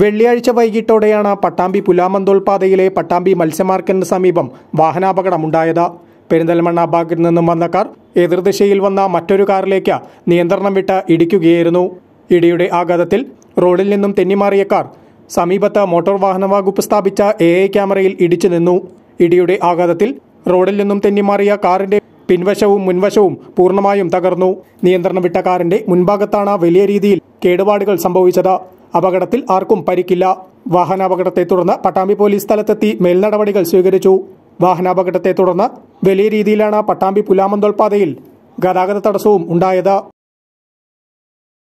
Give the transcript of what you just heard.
വെള്ളിയാഴ്ച വൈകിട്ടോടെയാണ് പട്ടാമ്പി പുലാമന്തോൾ പാതയിലെ പട്ടാമ്പി മത്സ്യമാർക്കറ്റിന് സമീപം വാഹനാപകടമുണ്ടായത് പെരിന്തൽമണ്ണ ഭാഗത്തു നിന്നും വന്ന കാർ എതിർദിശയിൽ വന്ന മറ്റൊരു കാറിലേക്ക് നിയന്ത്രണം വിട്ട് ഇടിക്കുകയായിരുന്നു ഇടിയുടെ ആഘാതത്തിൽ റോഡിൽ നിന്നും തെന്നിമാറിയ കാർ സമീപത്ത് മോട്ടോർ വാഹന വകുപ്പ് സ്ഥാപിച്ച എ ഐ ക്യാമറയിൽ ഇടിച്ചു നിന്നു ഇടിയുടെ ആഘാതത്തിൽ റോഡിൽ നിന്നും തെന്നിമാറിയ കാറിന്റെ പിൻവശവും മുൻവശവും പൂർണ്ണമായും തകർന്നു നിയന്ത്രണം വിട്ട കാറിന്റെ മുൻഭാഗത്താണ് വലിയ രീതിയിൽ കേടുപാടുകൾ സംഭവിച്ചത് അപകടത്തിൽ ആർക്കും പരിക്കില്ല വാഹനാപകടത്തെ തുടർന്ന് പട്ടാമ്പി പോലീസ് സ്ഥലത്തെത്തി മേൽനടപടികൾ സ്വീകരിച്ചു വാഹനാപകടത്തെ തുടർന്ന് വലിയ രീതിയിലാണ് പട്ടാമ്പി പുലാമന്തോൾ പാതയിൽ ഗതാഗത തടസ്സവും ഉണ്ടായത്